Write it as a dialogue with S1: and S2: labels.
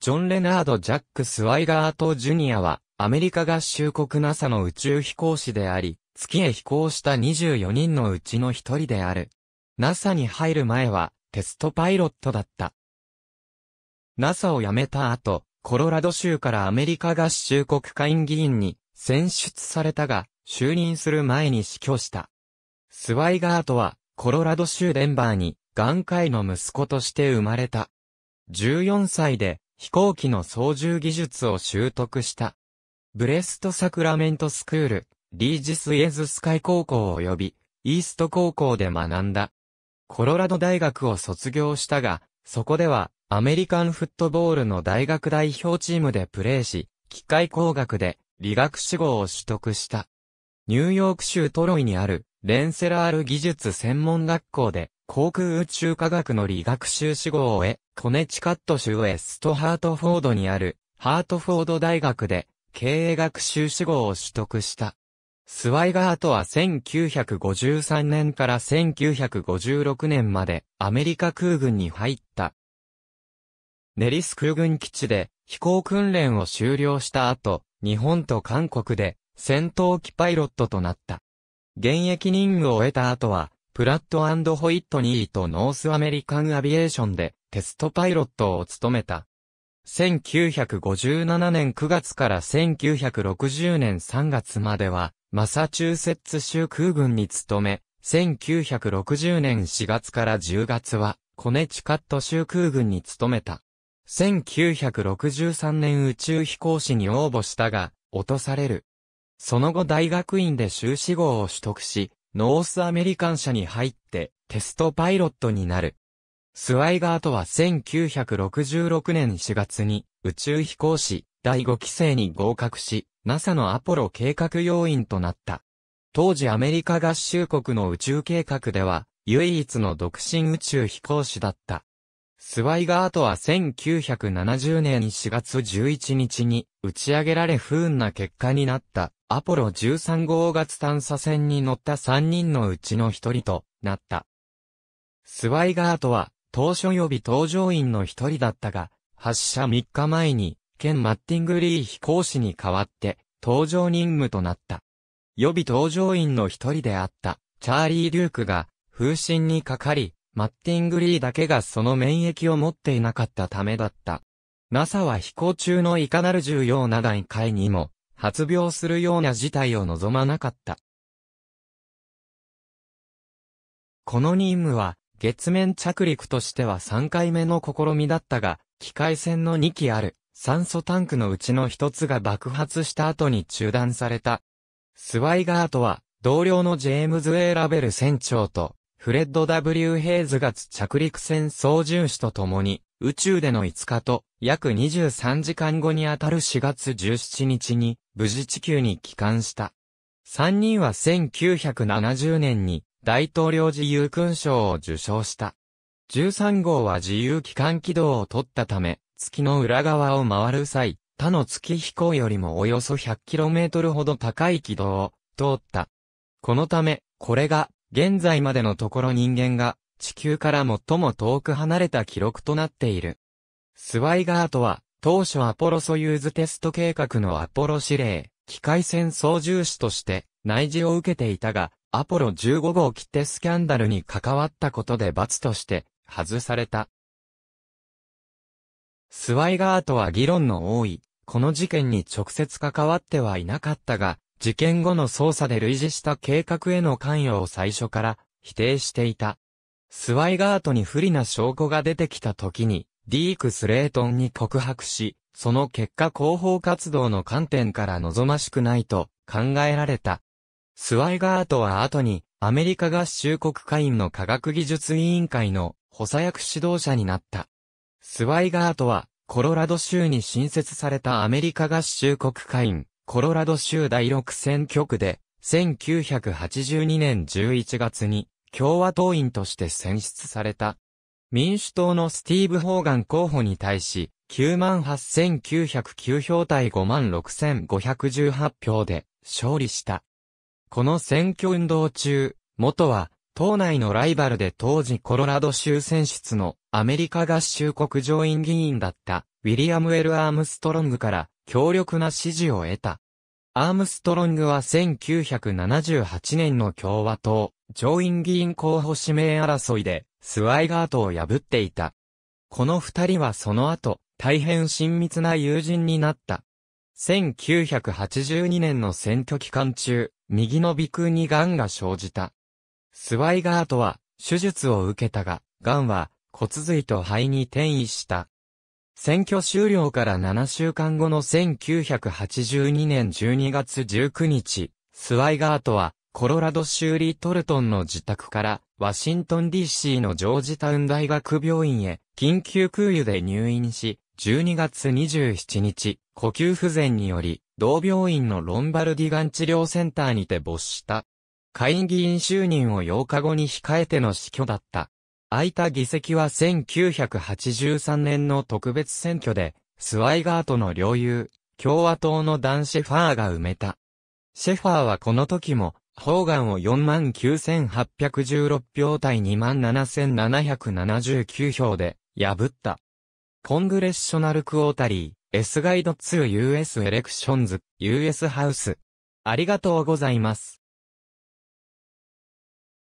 S1: ジョン・レナード・ジャック・スワイガート・ジュニアは、アメリカ合衆国 NASA の宇宙飛行士であり、月へ飛行した24人のうちの一人である。NASA に入る前は、テストパイロットだった。NASA を辞めた後、コロラド州からアメリカ合衆国会議員に選出されたが、就任する前に死去した。スワイガートは、コロラド州デンバーに、眼科医の息子として生まれた。14歳で、飛行機の操縦技術を習得した。ブレスト・サクラメント・スクール、リージス・イエズスカイ高校及び、イースト高校で学んだ。コロラド大学を卒業したが、そこでは、アメリカンフットボールの大学代表チームでプレーし、機械工学で理学士号を取得した。ニューヨーク州トロイにあるレンセラール技術専門学校で航空宇宙科学の理学修士号を得、コネチカット州ウエストハートフォードにある、ハートフォード大学で、経営学修士号を取得した。スワイガートは1953年から1956年まで、アメリカ空軍に入った。ネリス空軍基地で、飛行訓練を終了した後、日本と韓国で、戦闘機パイロットとなった。現役任務を得た後は、プラットホイットニーとノースアメリカンアビエーションでテストパイロットを務めた。1957年9月から1960年3月までは、マサチューセッツ州空軍に勤め、1960年4月から10月は、コネチカット州空軍に勤めた。1963年宇宙飛行士に応募したが、落とされる。その後大学院で修士号を取得し、ノースアメリカン社に入ってテストパイロットになる。スワイガーとは1966年4月に宇宙飛行士第5期生に合格し、NASA のアポロ計画要員となった。当時アメリカ合衆国の宇宙計画では、唯一の独身宇宙飛行士だった。スワイガートは1970年4月11日に打ち上げられ不運な結果になったアポロ13号月探査船に乗った3人のうちの一人となった。スワイガートは当初予備搭乗員の一人だったが、発射3日前に、ケン・マッティングリー飛行士に代わって搭乗任務となった。予備搭乗員の一人であった、チャーリー・デュークが風疹にかかり、マッティングリーだけがその免疫を持っていなかったためだった。NASA は飛行中のいかなる重要な段階にも、発病するような事態を望まなかった。この任務は、月面着陸としては3回目の試みだったが、機械船の2機ある酸素タンクのうちの1つが爆発した後に中断された。スワイガートは、同僚のジェームズ・ A・ ーラベル船長と、フレッド・ W・ ヘイズが着陸船操縦士と共に、宇宙での5日と約23時間後にあたる4月17日に無事地球に帰還した。3人は1970年に大統領自由勲章を受章した。13号は自由機関軌道を取ったため、月の裏側を回る際、他の月飛行よりもおよそ 100km ほど高い軌道を通った。このため、これが現在までのところ人間が地球から最も遠く離れた記録となっている。スワイガートは、当初アポロソユーズテスト計画のアポロ指令、機械船操縦士として内示を受けていたが、アポロ15号切手スキャンダルに関わったことで罰として外された。スワイガートは議論の多い、この事件に直接関わってはいなかったが、事件後の捜査で類似した計画への関与を最初から否定していた。スワイガートに不利な証拠が出てきた時に、ディーク・スレートンに告白し、その結果広報活動の観点から望ましくないと考えられた。スワイガートは後にアメリカ合衆国会員の科学技術委員会の補佐役指導者になった。スワイガートはコロラド州に新設されたアメリカ合衆国会員コロラド州第6選挙区で1982年11月に共和党員として選出された。民主党のスティーブ・ホーガン候補に対し、98,909票対56,518票で勝利した。この選挙運動中、元は党内のライバルで当時コロラド州選出のアメリカ合衆国上院議員だったウィリアム・エル・アームストロングから強力な支持を得た。アームストロングは1978年の共和党上院議員候補指名争いで、スワイガートを破っていた。この二人はその後、大変親密な友人になった。1982年の選挙期間中、右の鼻腔に癌が生じた。スワイガートは、手術を受けたが、癌は骨髄と肺に転移した。選挙終了から7週間後の1982年12月19日、スワイガートはコロラド州リトルトンの自宅から、ワシントン DC のジョージタウン大学病院へ、緊急空輸で入院し、12月27日、呼吸不全により、同病院のロンバルディガン治療センターにて没した。会議員就任を8日後に控えての死去だった。空いた議席は1983年の特別選挙で、スワイガーとの領友、共和党のダン・シェファーが埋めた。シェファーはこの時も、方眼を49,816票対27,779票で破った。コングレッショナルクォータリー、S ガイド 2US エレクションズ、US ハウス。ありがとうございます。